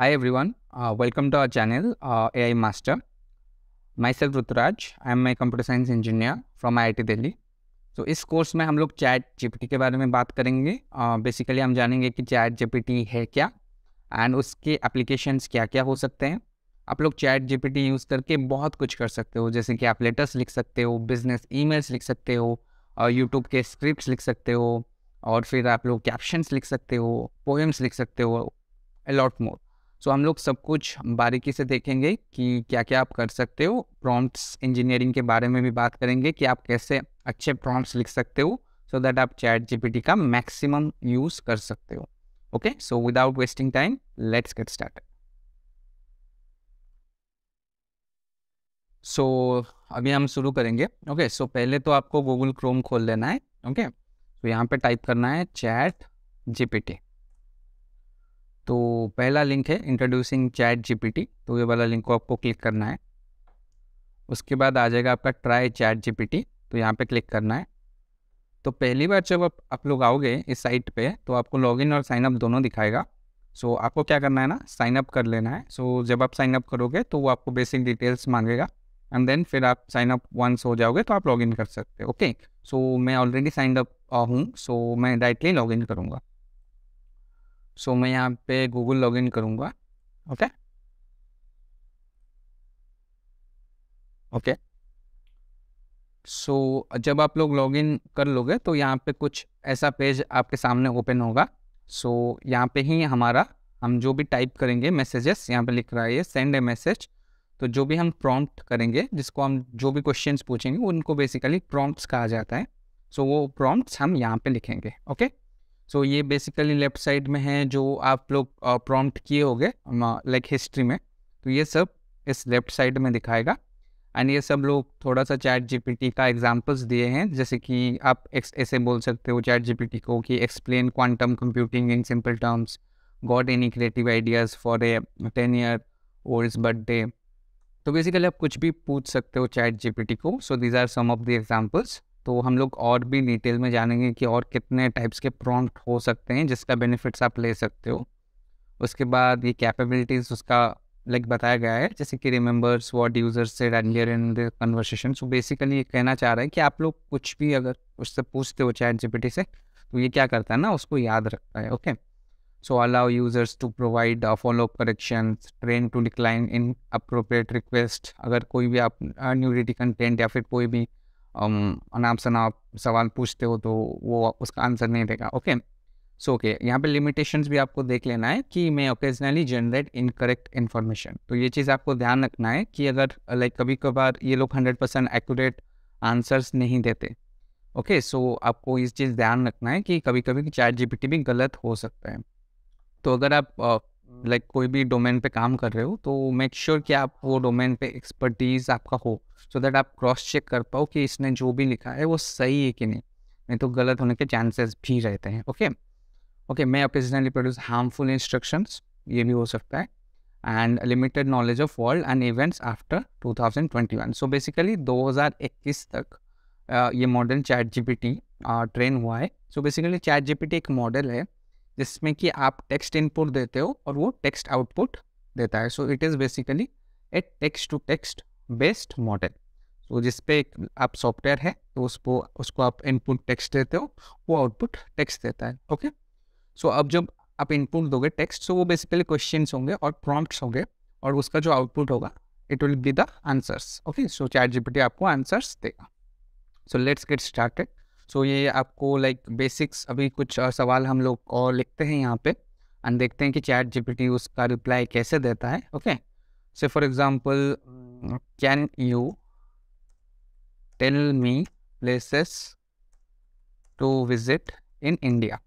Hi everyone, uh, welcome to our channel uh, AI Master. Myself Ruturaj, I am a computer science engineer from IIT Delhi. तो so, इस course में हम लोग chat GPT के बारे में बात करेंगे बेसिकली uh, हम जानेंगे कि चैट जीपीटी है क्या एंड उसके एप्लीकेशंस क्या क्या हो सकते हैं आप लोग चैट जीपीटी यूज़ करके बहुत कुछ कर सकते हो जैसे कि आप लेटर्स लिख सकते हो बिजनेस ईमेल्स लिख सकते हो और uh, यूट्यूब के स्क्रिप्ट लिख सकते हो और फिर आप लोग कैप्शंस लिख सकते हो पोएम्स लिख सकते हो अलॉट मोर सो हम लोग सब कुछ बारीकी से देखेंगे कि क्या क्या आप कर सकते हो प्रॉम्प्ट्स इंजीनियरिंग के बारे में भी बात करेंगे कि आप कैसे अच्छे प्रॉम्प्ट्स लिख सकते हो सो दैट आप चैट जीपीटी का मैक्सिमम यूज़ कर सकते हो okay so without wasting time let's get start so अभी हम शुरू करेंगे ओके okay, सो so पहले तो आपको गूगल क्रोम खोल लेना है ओके okay? सो so यहाँ पे टाइप करना है चैट जीपीटी तो पहला लिंक है इंट्रोड्यूसिंग चैट जीपीटी तो ये वाला लिंक को आपको क्लिक करना है उसके बाद आ जाएगा आपका ट्राई चैट जीपीटी तो यहाँ पे क्लिक करना है तो पहली बार जब आप आप लोग आओगे इस साइट पे तो आपको लॉगिन और साइनअप दोनों दिखाएगा सो so, आपको क्या करना है ना साइन अप कर लेना है सो so, जब आप साइन अप करोगे तो वो आपको बेसिक डिटेल्स मांगेगा एंड देन फिर आप साइन अप वंस हो जाओगे तो आप लॉगिन कर सकते हो ओके सो मैं ऑलरेडी साइन अप हूँ सो मैं डायरेक्टली लॉगिन करूँगा सो मैं यहाँ पे गूगल लॉग इन करूँगा ओके ओके सो जब आप लोग लॉग इन कर लोगे तो यहाँ पे कुछ ऐसा पेज आपके सामने ओपन होगा सो so, यहाँ पे ही हमारा हम जो भी टाइप करेंगे मैसेजेस यहाँ पे लिख रहा है सेंड ए मैसेज तो जो भी हम प्रॉम्प्ट करेंगे जिसको हम जो भी क्वेश्चंस पूछेंगे उनको बेसिकली प्रॉम्प्ट्स कहा जाता है सो so, वो प्रॉम्प्ट्स हम यहाँ पे लिखेंगे ओके okay? सो तो ये बेसिकली लेफ्ट साइड में है जो आप लोग प्रॉम्प्ट किए होंगे लाइक हिस्ट्री में तो ये सब इस लेफ्ट साइड में दिखाएगा एंड ये सब लोग थोड़ा सा चैट जीपीटी का एग्जांपल्स दिए हैं जैसे कि आप ऐसे बोल सकते हो चैट जीपीटी को कि explain quantum computing in simple terms got any creative ideas for a ten year old birthday तो बेसिकली आप कुछ भी पूछ सकते हो चैट जीपीटी को so these are some of the examples तो हम लोग और भी डिटेल में जानेंगे कि और कितने टाइप्स के प्रॉन्ट हो सकते हैं जिसका बेनिफिट्स आप ले सकते हो उसके बाद ये कैपेबिलिटीज़ उसका लाइक बताया गया है जैसे कि रिमेंबर्स वॉट यूजर्स से रनियर in the conversation so basically ये कहना चाह रहा है कि आप लोग कुछ भी अगर उससे पूछते हो चैट जीपीटी से तो ये क्या करता है ना उसको याद रखता है okay so allow users to provide follow correction train to decline inappropriate request अगर कोई भी आप न्यूरिटी uh, कंटेंट या फिर कोई भी अनाप शनाप सवाल पूछते हो तो वो उसका आंसर नहीं देगा ओके सो ओके यहाँ पे लिमिटेशंस भी आपको देख लेना है कि मैं ओकेजनली जनरेट इनकरेक्ट इन्फॉर्मेशन तो ये चीज़ आपको ध्यान रखना है कि अगर लाइक कभी कभार ये लोग हंड्रेड परसेंट एक्यूरेट आंसर्स नहीं देते ओके okay, सो so आपको इस चीज़ ध्यान रखना है कि कभी कभी चैट जी भी गलत हो सकता है तो अगर आप लाइक कोई भी डोमेन पे काम कर रहे हो तो मेक श्योर sure कि आप वो डोमेन पे एक्सपर्टीज़ आपका हो सो so दैट आप क्रॉस चेक कर पाओ कि इसने जो भी लिखा है वो सही है कि नहीं नहीं तो गलत होने के चांसेस भी रहते हैं okay okay may occasionally produce harmful instructions ये भी हो सकता है and limited knowledge of world and events after 2021 so basically 2021 तक uh, ये मॉडल चैट जीपीटी ट्रेन हुआ है सो बेसिकली चैट जीपीटी एक मॉडल है जिसमें कि आप टेक्स्ट इनपुट देते हो और वो टेक्स्ट आउटपुट देता है so it is basically a text to text based model तो जिसपे आप सॉफ्टवेयर है तो उसको उसको आप इनपुट टेक्स्ट देते हो वो आउटपुट टेक्स्ट देता है ओके सो अब जब आप इनपुट दोगे टेक्स्ट सो वो बेसिकली क्वेश्चन होंगे और प्रॉम्प्ट होंगे और उसका जो आउटपुट होगा it will be the answers okay so ChatGPT आपको आंसर्स देगा so let's get started so ये आपको लाइक like, बेसिक्स अभी कुछ सवाल हम लोग और लिखते हैं यहाँ पे एंड देखते हैं कि चैट जीपीटी उसका रिप्लाई कैसे देता है ओके से for example can you tell me places to visit in India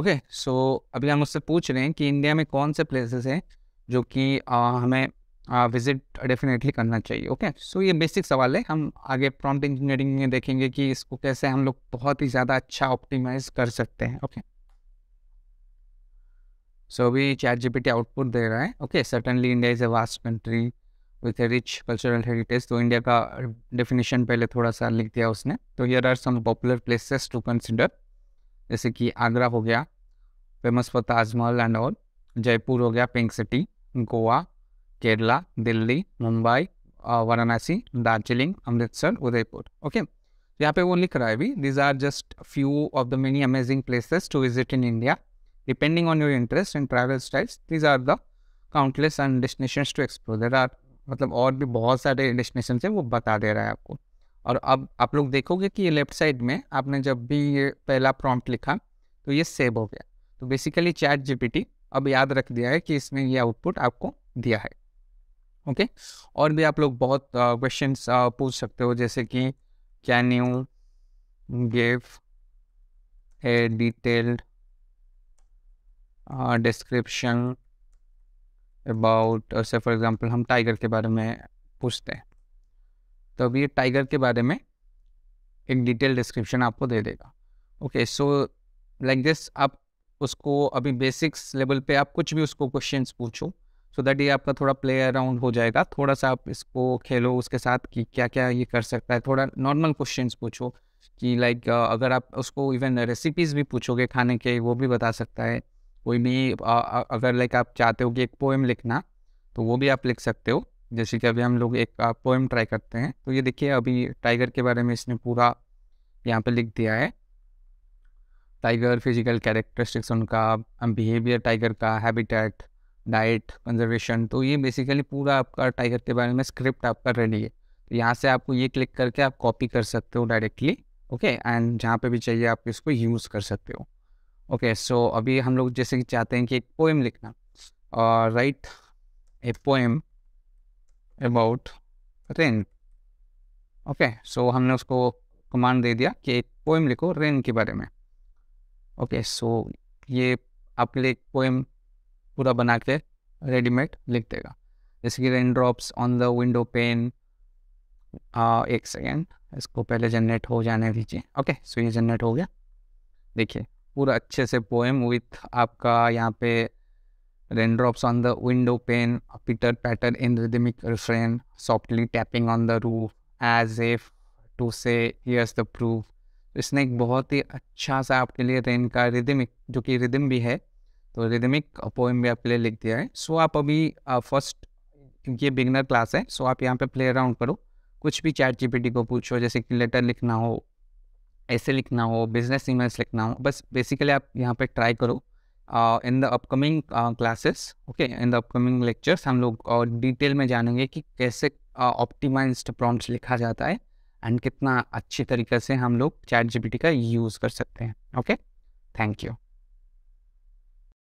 okay so अभी हम उससे पूछ रहे हैं कि इंडिया में कौन से प्लेसेस हैं जो कि हमें विजिट डेफिनेटली करना चाहिए ओके okay? सो so, ये बेसिक सवाल है हम आगे प्रॉम्प्ट इंजीनियरिंग में देखेंगे कि इसको कैसे हम लोग बहुत ही ज़्यादा अच्छा ऑप्टिमाइज कर सकते हैं ओके सो अभी चैट जीपीटी आउटपुट दे रहा है okay certainly India is a vast country with a rich cultural heritage तो इंडिया का डेफिनेशन पहले थोड़ा सा लिख दिया उसने तो here are some popular places to consider जैसे कि आगरा हो गया famous for Taj Mahal and all Jaipur हो गया pink city Goa Kerala Delhi Mumbai Varanasi Darjeeling Amritsar Udaipur okay यहाँ पे वो लिख रहा है अभी these are just few of the many amazing places to visit in India depending on your interest and travel styles these are the countless and destination to explore there are मतलब और भी बहुत सारे डेस्टिनेशन है वो बता दे रहा है आपको और अब आप लोग देखोगे कि ये लेफ्ट साइड में आपने जब भी ये पहला प्रॉम्प्ट लिखा तो ये सेव हो गया तो बेसिकली चैट जीपीटी अब याद रख दिया है कि इसमें ये आउटपुट आपको दिया है ओके और भी आप लोग बहुत क्वेश्चन पूछ सकते हो जैसे कि can you give a detailed description about से फॉर एग्जाम्पल हम टाइगर के बारे में पूछते हैं तो अभी टाइगर के बारे में एक डिटेल डिस्क्रिप्शन आपको दे देगा ओके सो लाइक दिस आप उसको अभी बेसिक्स लेवल पे आप कुछ भी उसको क्वेश्चंस पूछो सो दैट ये आपका थोड़ा प्ले अराउंड हो जाएगा थोड़ा सा आप इसको खेलो उसके साथ कि क्या क्या ये कर सकता है थोड़ा नॉर्मल क्वेश्चन पूछो कि लाइक अगर आप उसको इवन रेसिपीज़ भी पूछोगे खाने के वो भी बता सकता है कोई भी अगर लाइक आप चाहते हो कि एक पोएम लिखना तो वो भी आप लिख सकते हो जैसे कि अभी हम लोग एक पोएम ट्राई करते हैं तो ये देखिए अभी टाइगर के बारे में इसने पूरा यहाँ पे लिख दिया है टाइगर फिजिकल कैरेक्टरिस्टिक्स उनका बिहेवियर टाइगर का हैबिटेट डाइट कंजर्वेशन तो ये बेसिकली पूरा आपका टाइगर के बारे में स्क्रिप्ट आपका रेडी है तो यहाँ से आपको ये क्लिक करके आप कॉपी कर सकते हो डायरेक्टली ओके एंड जहाँ पे भी चाहिए आप इसको यूज़ कर सकते हो ओके okay, सो so अभी हम लोग जैसे कि चाहते हैं कि एक पोएम लिखना और write a poem about rain okay so हमने उसको कमांड दे दिया कि एक पोएम लिखो रेन के बारे में ओके okay, सो so ये आपके लिए एक पोएम पूरा बना के रेडीमेड लिख देगा जैसे कि rain drops on the window pane एक सेकेंड इसको पहले जनरेट हो जाने दीजिए ओके सो ये जनरेट हो गया देखिए पूरा अच्छे से पोएम विथ आपका यहाँ पे rain drops on the window pane pitter pattern in rhythmic refrain softly tapping on the roof edge एफ टू से हियर्स द प्रूफ इसने एक बहुत ही अच्छा सा आपके लिए रेन का रिदमिक जो कि रिदम भी है तो रिदमिक पोएम भी आपके लिए लिख दिया है सो आप अभी फर्स्ट ये बिगनर क्लास है सो आप यहाँ पे प्ले अराउंड करो कुछ भी चैट जीपीटी को पूछो जैसे कि लेटर लिखना हो ऐसे लिखना हो बिजनेस ईमेल्स लिखना हो बस बेसिकली आप यहाँ पे ट्राई करो in the upcoming classes okay in the upcoming lectures हम लोग डिटेल uh, में जानेंगे कि कैसे ऑप्टिमाइज्ड uh, प्रॉम्प्ट्स लिखा जाता है एंड कितना अच्छी तरीके से हम लोग चैट जीपीटी का यूज़ कर सकते हैं ओके थैंक यू